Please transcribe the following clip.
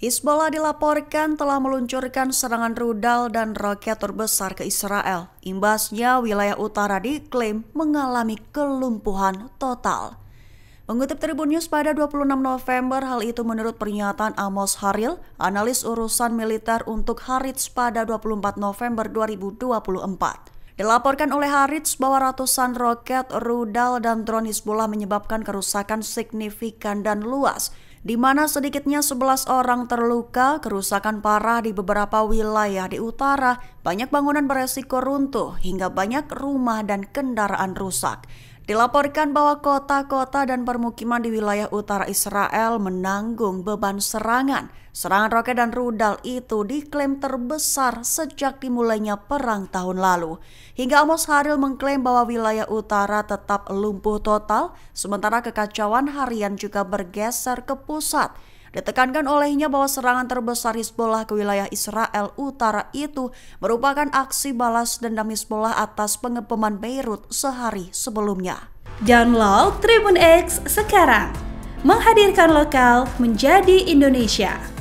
Hizbullah dilaporkan telah meluncurkan serangan rudal dan roket terbesar ke Israel. Imbasnya, wilayah utara diklaim mengalami kelumpuhan total. Mengutip Tribun News pada 26 November, hal itu menurut pernyataan Amos Haril, analis urusan militer untuk Harits pada 24 November 2024. Dilaporkan oleh Harits bahwa ratusan roket, rudal, dan drone Hizbullah menyebabkan kerusakan signifikan dan luas di mana sedikitnya 11 orang terluka, kerusakan parah di beberapa wilayah di utara, banyak bangunan beresiko runtuh hingga banyak rumah dan kendaraan rusak. Dilaporkan bahwa kota-kota dan permukiman di wilayah utara Israel menanggung beban serangan. Serangan roket dan rudal itu diklaim terbesar sejak dimulainya perang tahun lalu. Hingga Amos Haril mengklaim bahwa wilayah utara tetap lumpuh total, sementara kekacauan harian juga bergeser ke pusat. Ditekankan olehnya bahwa serangan terbesar Hizbullah ke wilayah Israel Utara itu merupakan aksi balas dendam Hizbullah atas pengepeman Beirut sehari sebelumnya. Download Tribun X sekarang, menghadirkan lokal menjadi Indonesia.